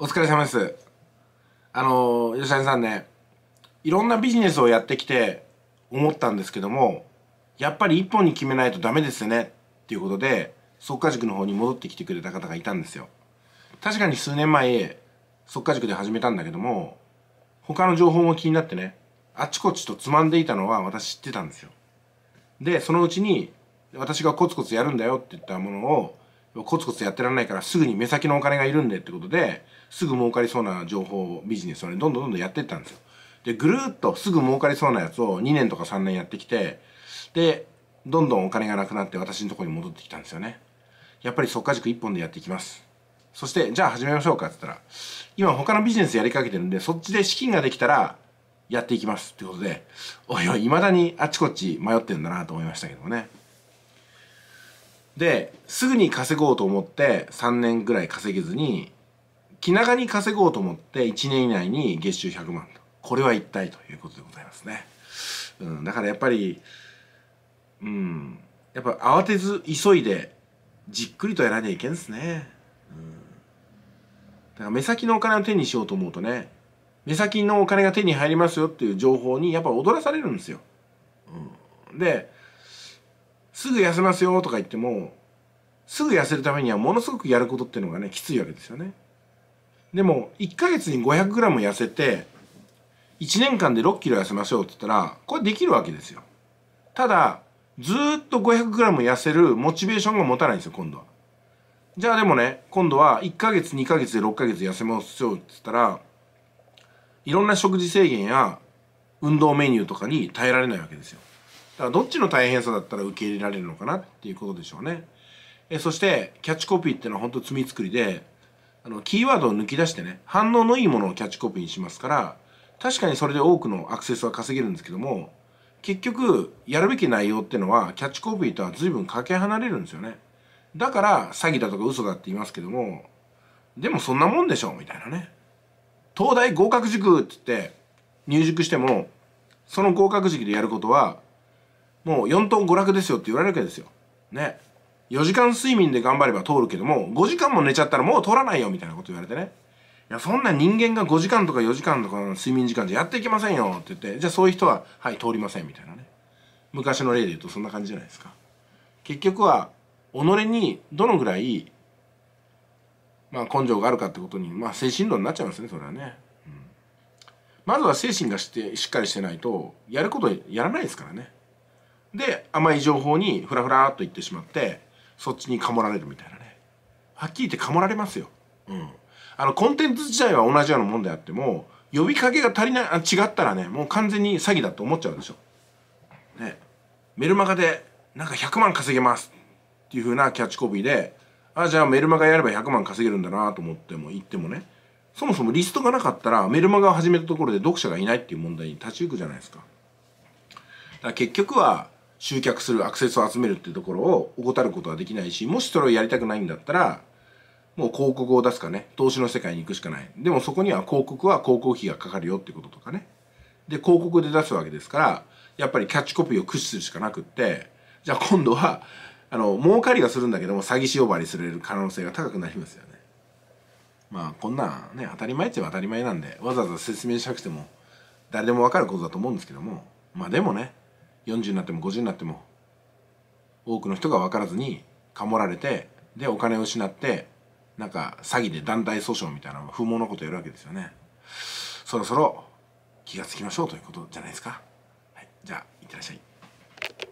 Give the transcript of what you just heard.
お疲れ様です。あの、吉谷さんね、いろんなビジネスをやってきて思ったんですけども、やっぱり一本に決めないとダメですよねっていうことで、速化塾の方に戻ってきてくれた方がいたんですよ。確かに数年前、速化塾で始めたんだけども、他の情報も気になってね、あっちこっちとつまんでいたのは私知ってたんですよ。で、そのうちに、私がコツコツやるんだよって言ったものをコツコツやってらんないからすぐに目先のお金がいるんでってことですぐ儲かりそうな情報ビジネスをねどんどんどんどんやっていったんですよでぐるっとすぐ儲かりそうなやつを2年とか3年やってきてでどんどんお金がなくなって私のとこに戻ってきたんですよねやっぱり速か塾1本でやっていきますそしてじゃあ始めましょうかっつったら今他のビジネスやりかけてるんでそっちで資金ができたらやっていきますってことでおいおい未だにあっちこっち迷ってんだなと思いましたけどもねですぐに稼ごうと思って3年ぐらい稼げずに気長に稼ごうと思って1年以内に月収100万これは一体ということでございますね、うん、だからやっぱりうんやっぱ慌てず急いでじっくりとやらなきゃいけんですね、うん、だから目先のお金を手にしようと思うとね目先のお金が手に入りますよっていう情報にやっぱ踊らされるんですよ、うん、ですぐ痩せますよとか言ってもすぐ痩せるためにはものすごくやることっていうのがねきついわけですよねでも1ヶ月に 500g 痩せて1年間で 6kg 痩せましょうって言ったらこれできるわけですよただずっと 500g 痩せるモチベーションが持たないんですよ今度はじゃあでもね今度は1ヶ月2ヶ月で6ヶ月痩せましょうって言ったらいろんな食事制限や運動メニューとかに耐えられないわけですよからどっちの大変さだったら受け入れられるのかなっていうことでしょうね。えそしてキャッチコピーっていうのは本当罪作りであのキーワードを抜き出してね反応のいいものをキャッチコピーにしますから確かにそれで多くのアクセスは稼げるんですけども結局やるべき内容っていうのはキャッチコピーとは随分かけ離れるんですよねだから詐欺だとか嘘だって言いますけどもでもそんなもんでしょう、みたいなね東大合格塾っ言って入塾してもその合格塾でやることはもう4トン娯楽ですよって言われるわけですよ。ね。4時間睡眠で頑張れば通るけども、5時間も寝ちゃったらもう通らないよみたいなこと言われてね。いや、そんな人間が5時間とか4時間とかの睡眠時間じゃやっていけませんよって言って、じゃあそういう人は、はい、通りませんみたいなね。昔の例で言うとそんな感じじゃないですか。結局は、己にどのぐらい、まあ根性があるかってことに、まあ精神論になっちゃいますね、それはね。まずは精神がしてしっかりしてないと、やることやらないですからね。で甘い情報にフラフラっといってしまってそっちにかもられるみたいなねはっきり言ってかもられますよ、うん、あのコンテンツ自体は同じようなもんであっても呼びかけが足りないあ違ったらねもう完全に詐欺だと思っちゃうでしょ、ね、メルマガでなんか100万稼げますっていう風なキャッチコピーであじゃあメルマガやれば100万稼げるんだなと思っても言ってもねそもそもリストがなかったらメルマガを始めたところで読者がいないっていう問題に立ち行くじゃないですか。だから結局は集客するアクセスを集めるっていうところを怠ることはできないしもしそれをやりたくないんだったらもう広告を出すかね投資の世界に行くしかないでもそこには広告は広告費がかかるよってこととかねで広告で出すわけですからやっぱりキャッチコピーを駆使するしかなくってじゃあ今度はあの儲かりがするんだけども詐欺師呼ばわりする可能性が高くなりますよねまあこんなね当たり前っちゃ当たり前なんでわざわざ説明しなくても誰でもわかることだと思うんですけどもまあでもね40になっても50になっても多くの人が分からずにかもられてでお金を失ってなんか詐欺で団体訴訟みたいな不毛なことやるわけですよねそろそろ気がつきましょうということじゃないですか、はい、じゃあいってらっしゃい